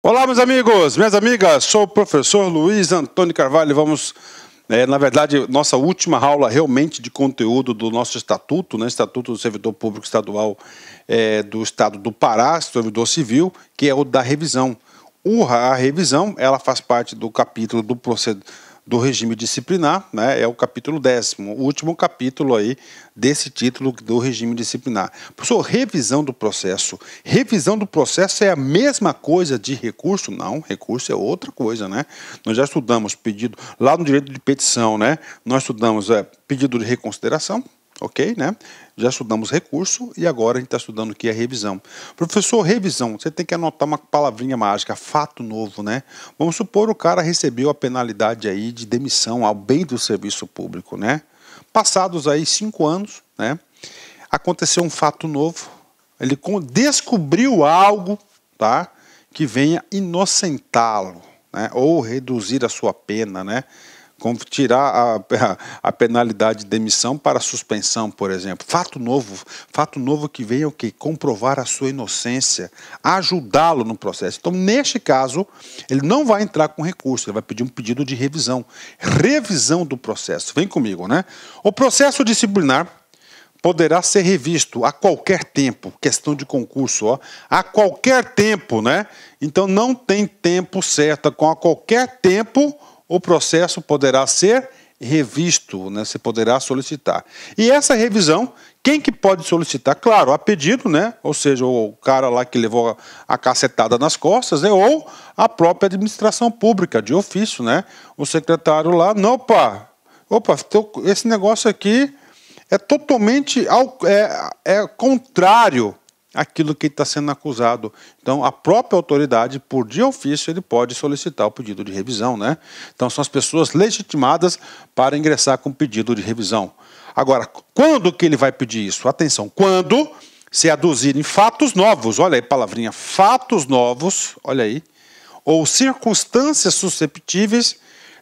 Olá, meus amigos, minhas amigas, sou o professor Luiz Antônio Carvalho. Vamos, é, na verdade, nossa última aula realmente de conteúdo do nosso estatuto, né? Estatuto do Servidor Público Estadual é, do Estado do Pará, servidor civil, que é o da revisão. O, a revisão, ela faz parte do capítulo do procedimento do regime disciplinar, né, é o capítulo décimo, o último capítulo aí desse título do regime disciplinar. Professor, revisão do processo. Revisão do processo é a mesma coisa de recurso? Não, recurso é outra coisa, né? Nós já estudamos pedido, lá no direito de petição, né, nós estudamos é, pedido de reconsideração, ok? Né? Já estudamos recurso e agora a gente está estudando aqui a é revisão. Professor, revisão, você tem que anotar uma palavrinha mágica, fato novo, né? Vamos supor o cara recebeu a penalidade aí de demissão ao bem do serviço público, né? Passados aí cinco anos, né? Aconteceu um fato novo, ele descobriu algo, tá? Que venha inocentá-lo, né? Ou reduzir a sua pena, né? como tirar a, a, a, penalidade de demissão para suspensão, por exemplo. Fato novo, fato novo que vem é o quê? Comprovar a sua inocência, ajudá-lo no processo. Então, neste caso, ele não vai entrar com recurso, ele vai pedir um pedido de revisão. Revisão do processo. Vem comigo, né? O processo disciplinar poderá ser revisto a qualquer tempo, questão de concurso, ó, a qualquer tempo, né? Então não tem tempo certo, com a qualquer tempo o processo poderá ser revisto, né? Você poderá solicitar. E essa revisão, quem que pode solicitar? Claro, a pedido, né? Ou seja, o cara lá que levou a cacetada nas costas, né? Ou a própria administração pública, de ofício, né? O secretário lá, não, opa, opa, esse negócio aqui é totalmente ao, é, é contrário aquilo que está sendo acusado. Então, a própria autoridade, por de ofício, ele pode solicitar o pedido de revisão. Né? Então, são as pessoas legitimadas para ingressar com pedido de revisão. Agora, quando que ele vai pedir isso? Atenção, quando se aduzirem fatos novos, olha aí, palavrinha, fatos novos, olha aí, ou circunstâncias susceptíveis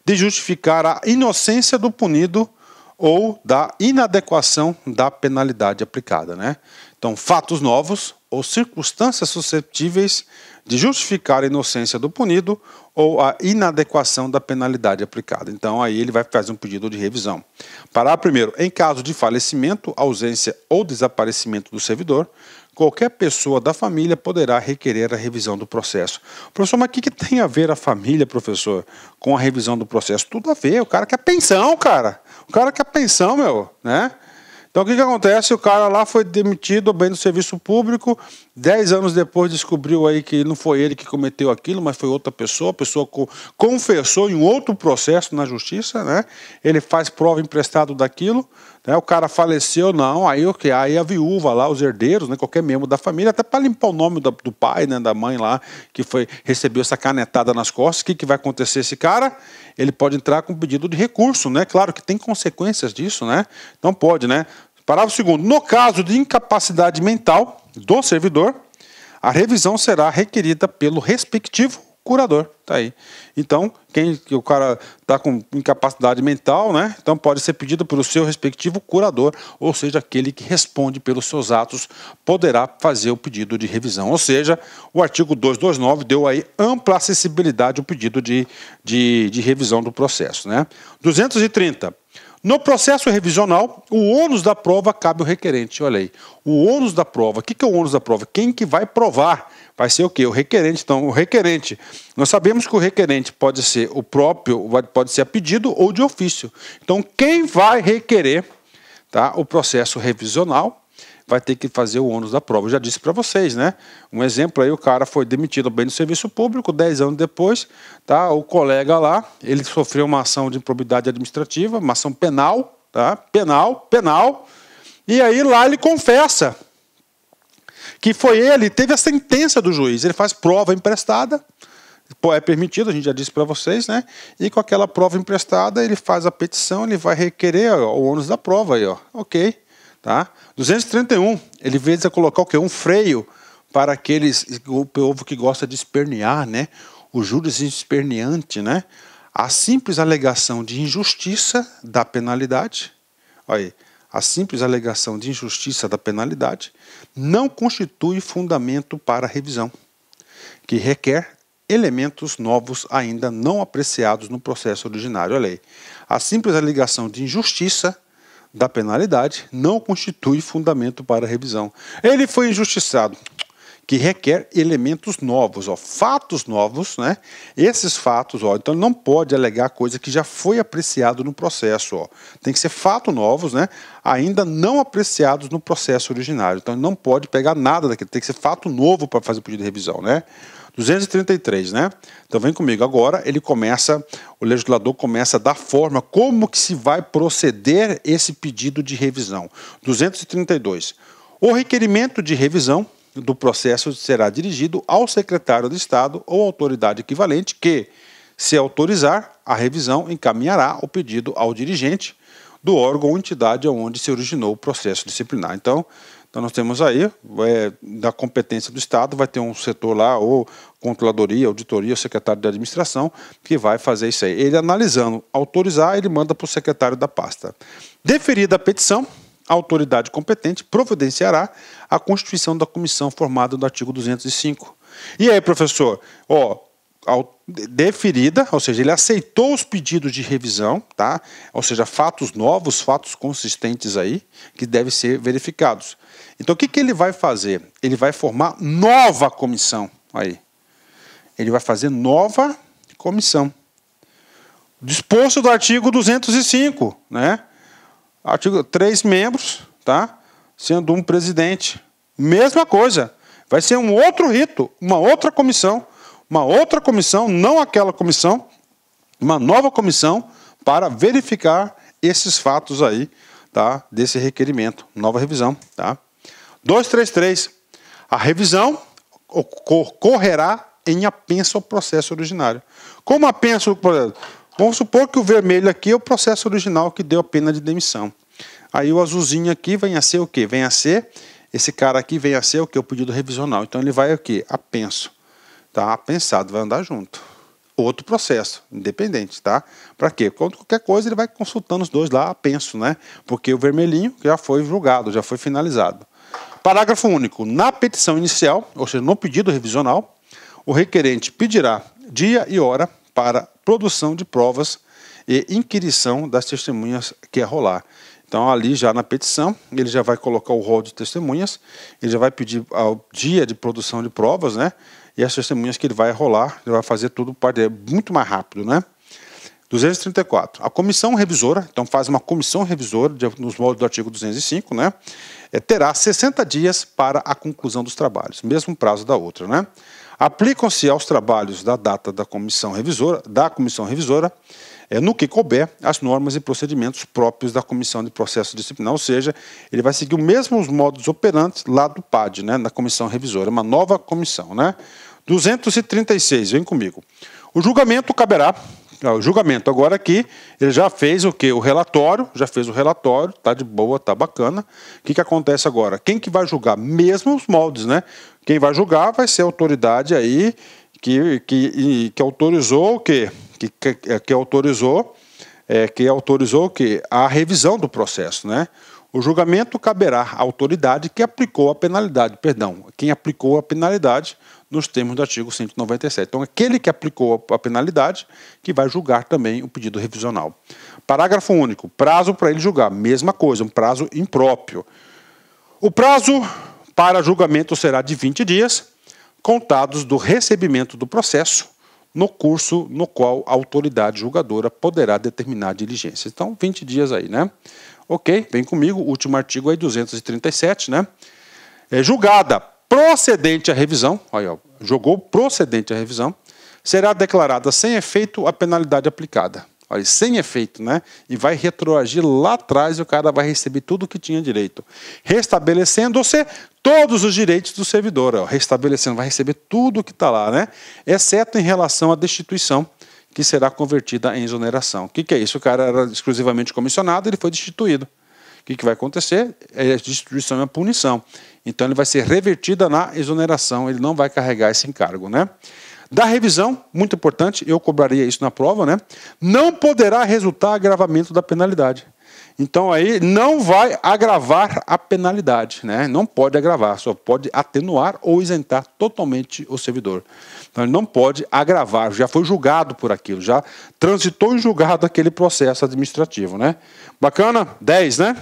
de justificar a inocência do punido ou da inadequação da penalidade aplicada, né? Então, fatos novos ou circunstâncias susceptíveis de justificar a inocência do punido ou a inadequação da penalidade aplicada. Então, aí ele vai fazer um pedido de revisão. Parágrafo primeiro, em caso de falecimento, ausência ou desaparecimento do servidor, qualquer pessoa da família poderá requerer a revisão do processo. Professor, mas o que, que, tem a ver a família, professor, com a revisão do processo? Tudo a ver. O cara quer pensão, cara. O cara quer pensão, meu, né? Então o que, que acontece? O cara lá foi demitido bem do serviço público, dez anos depois descobriu aí que não foi ele que cometeu aquilo, mas foi outra pessoa, a pessoa co confessou em outro processo na justiça, né? Ele faz prova emprestado daquilo, né? O cara faleceu, não, aí o okay, que? Aí a viúva lá, os herdeiros, né? qualquer membro da família, até para limpar o nome do, do, pai, né? da mãe lá, que foi recebeu essa canetada nas costas, o que, que vai acontecer esse cara? Ele pode entrar com pedido de recurso, né? Claro que tem consequências disso, né? Não pode, né? Parágrafo 2. No caso de incapacidade mental do servidor, a revisão será requerida pelo respectivo curador. Tá aí. Então, quem o cara tá com incapacidade mental, né? Então pode ser pedido pelo seu respectivo curador, ou seja, aquele que responde pelos seus atos poderá fazer o pedido de revisão. Ou seja, o artigo 229 deu aí ampla acessibilidade ao pedido de, de, de revisão do processo, né? 230. No processo revisional, o ônus da prova cabe ao requerente. Olha aí, o ônus da prova. O que, é o ônus da prova? Quem que vai provar? Vai ser o quê? O requerente. Então, o requerente. Nós sabemos que o requerente pode ser o próprio, pode ser a pedido ou de ofício. Então, quem vai requerer tá, o processo revisional vai ter que fazer o ônus da prova. Eu já disse para vocês, né? Um exemplo aí, o cara foi demitido bem do serviço público, 10 anos depois, tá? O colega lá, ele sofreu uma ação de improbidade administrativa, uma ação penal, tá? Penal, penal. E aí lá ele confessa que foi ele, teve a sentença do juiz, ele faz prova emprestada, é permitido, a gente já disse para vocês, né? E com aquela prova emprestada, ele faz a petição, ele vai requerer ó, o ônus da prova aí, ó. OK. Tá? 231, ele visa colocar o quê? Um freio para aqueles o povo que gosta de espernear, né? O juros esperneante, né? A simples alegação de injustiça da penalidade, olha aí, a simples alegação de injustiça da penalidade não constitui fundamento para revisão, que requer elementos novos ainda não apreciados no processo originário. Olha aí, a simples alegação de injustiça da penalidade não constitui fundamento para revisão. Ele foi injustiçado, que requer elementos novos, ó, fatos novos, né? Esses fatos, ó, então não pode alegar coisa que já foi apreciado no processo, ó. Tem que ser fatos novos, né? Ainda não apreciados no processo originário. Então não pode pegar nada daquilo, tem que ser fato novo para fazer o pedido de revisão, né? 233, né? Então vem comigo. Agora ele começa, o legislador começa da forma como que se vai proceder esse pedido de revisão. 232. O requerimento de revisão do processo será dirigido ao secretário de Estado ou autoridade equivalente que, se autorizar a revisão, encaminhará o pedido ao dirigente do órgão ou entidade onde se originou o processo disciplinar. Então, então nós temos aí, é, da competência do Estado, vai ter um setor lá, ou controladoria, auditoria, ou secretário de administração, que vai fazer isso aí. Ele analisando, autorizar, ele manda para o secretário da pasta. Deferida a petição, a autoridade competente providenciará a constituição da comissão formada no artigo 205. E aí, professor, ó, deferida, ou seja, ele aceitou os pedidos de revisão, tá? Ou seja, fatos novos, fatos consistentes aí que devem ser verificados. Então, o que, que ele vai fazer? Ele vai formar nova comissão aí. Ele vai fazer nova comissão. Disposto do artigo 205, né? Artigo três membros, tá? Sendo um presidente. Mesma coisa. Vai ser um outro rito, uma outra comissão uma outra comissão, não aquela comissão, uma nova comissão para verificar esses fatos aí, tá? Desse requerimento, nova revisão, tá? 233. A revisão ocorrerá em apenso ao processo originário. Como apenso ao processo? Vamos supor que o vermelho aqui é o processo original que deu a pena de demissão. Aí o azulzinho aqui vem a ser o quê? Vem a ser, esse cara aqui vem a ser o que? O pedido revisional. Então ele vai o quê? Apenso tá? Pensado, vai andar junto. Outro processo, independente, tá? Para quê? Quando qualquer coisa ele vai consultando os dois lá, penso, né? Porque o vermelhinho já foi julgado, já foi finalizado. Parágrafo único. Na petição inicial, ou seja, no pedido revisional, o requerente pedirá dia e hora para produção de provas e inquirição das testemunhas que rolar Então, ali já na petição, ele já vai colocar o rol de testemunhas, ele já vai pedir o dia de produção de provas, né? e as testemunhas que ele vai rolar, ele vai fazer tudo parte muito mais rápido, né? 234. A comissão revisora, então faz uma comissão revisora de, nos moldes do artigo 205, né? É, terá 60 dias para a conclusão dos trabalhos, mesmo prazo da outra, né? Aplicam-se aos trabalhos da data da comissão revisora, da comissão revisora, é, no que couber, as normas e procedimentos próprios da Comissão de Processo Disciplinar, ou seja, ele vai seguir os mesmos modos operantes lá do PAD, né, da Comissão Revisora, uma nova comissão. Né? 236, vem comigo. O julgamento caberá, ah, o julgamento agora aqui, ele já fez o que? O relatório, já fez o relatório, tá de boa, tá bacana. O que, que acontece agora? Quem que vai julgar? Mesmo os moldes, né? Quem vai julgar vai ser a autoridade aí que, que, que autorizou o quê? que, que, é, que autorizou é, que autorizou que a revisão do processo, né? O julgamento caberá à autoridade que aplicou a penalidade, perdão, quem aplicou a penalidade nos termos do artigo 197. Então, aquele que aplicou a penalidade que vai julgar também o pedido revisional. Parágrafo único. Prazo para ele julgar. Mesma coisa, um prazo impróprio. O prazo para julgamento será de 20 dias, contados do recebimento do processo no curso no qual a autoridade julgadora poderá determinar a diligência. Então, 20 dias aí, né? Ok, vem comigo, último artigo aí, 237, né? É julgada procedente a revisão, olha, ó, jogou procedente a revisão, será declarada sem efeito a penalidade aplicada. Olha, sem efeito, né? E vai retroagir lá atrás e o cara vai receber tudo o que tinha direito. Restabelecendo-se todos os direitos do servidor. Ó, restabelecendo, vai receber tudo o que está lá, né? Exceto em relação à destituição, que será convertida em exoneração. O que, que é isso? O cara era exclusivamente comissionado, ele foi destituído. O que, que vai acontecer? É a destituição e é a punição. Então ele vai ser revertida na exoneração, ele não vai carregar esse encargo, né? Da revisão, muito importante, eu cobraria isso na prova, né? Não poderá resultar agravamento da penalidade. Então aí não vai agravar a penalidade, né? Não pode agravar, só pode atenuar ou isentar totalmente o servidor. Então ele não pode agravar, já foi julgado por aquilo, já transitou em julgado aquele processo administrativo, né? Bacana? 10, né?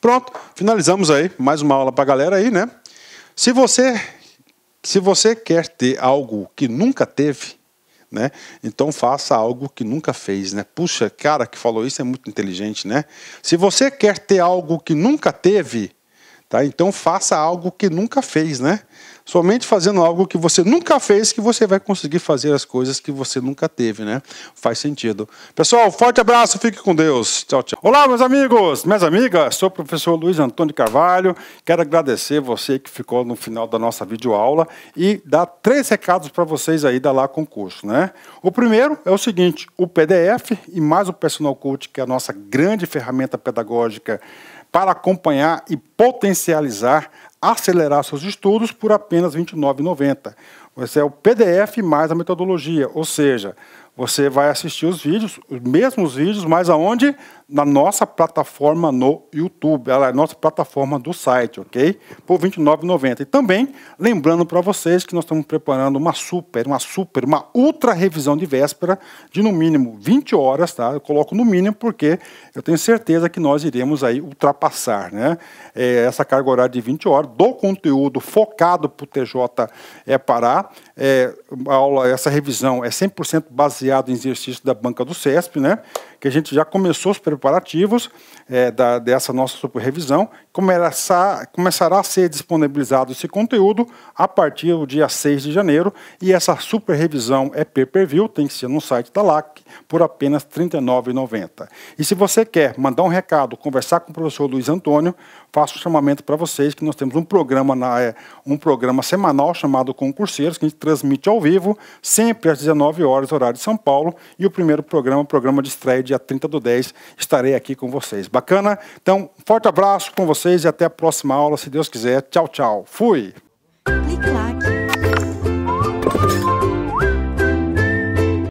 Pronto, finalizamos aí mais uma aula para a galera aí, né? Se você se você quer ter algo que nunca teve, né? Então faça algo que nunca fez, né? Puxa, cara que falou isso é muito inteligente, né? Se você quer ter algo que nunca teve, Tá? Então faça algo que nunca fez, né? Somente fazendo algo que você nunca fez que você vai conseguir fazer as coisas que você nunca teve, né? Faz sentido. Pessoal, forte abraço, fique com Deus. Tchau, tchau. Olá, meus amigos, minhas amigas, sou o professor Luiz Antônio Carvalho. Quero agradecer você que ficou no final da nossa videoaula e dar três recados para vocês aí da Lá Concurso, né? O primeiro é o seguinte, o PDF e mais o Personal Coach, que é a nossa grande ferramenta pedagógica para acompanhar e potencializar, acelerar seus estudos por apenas R$ 29,90. Esse é o PDF mais a metodologia, ou seja, você vai assistir os vídeos, os mesmos vídeos, mas aonde? na nossa plataforma no YouTube, ela é a nossa plataforma do site, ok? Por R$ 29,90. E também, lembrando para vocês que nós estamos preparando uma super, uma super, uma ultra revisão de véspera de no mínimo 20 horas, tá? Eu coloco no mínimo porque eu tenho certeza que nós iremos aí ultrapassar, né? É, essa carga horária de 20 horas do conteúdo focado para o TJ é Pará. É, aula, essa revisão é 100% baseada em exercício da banca do CESP, né? que a gente já começou os preparativos é, da, dessa nossa supervisão. começar, começará a ser disponibilizado esse conteúdo a partir do dia 6 de janeiro, e essa supervisão é pay-per-view, tem que ser no site da LAC, por apenas R$ 39,90. E se você quer mandar um recado, conversar com o professor Luiz Antônio, faço um chamamento para vocês que nós temos um programa, na, é, um programa semanal chamado Concurseiros, que a gente transmite ao vivo, sempre às 19 horas, horário de São Paulo, e o primeiro programa, o é programa de estreia dia 30 do 10, estarei aqui com vocês. Bacana? Então, forte abraço com vocês e até a próxima aula, se Deus quiser. Tchau, tchau. Fui!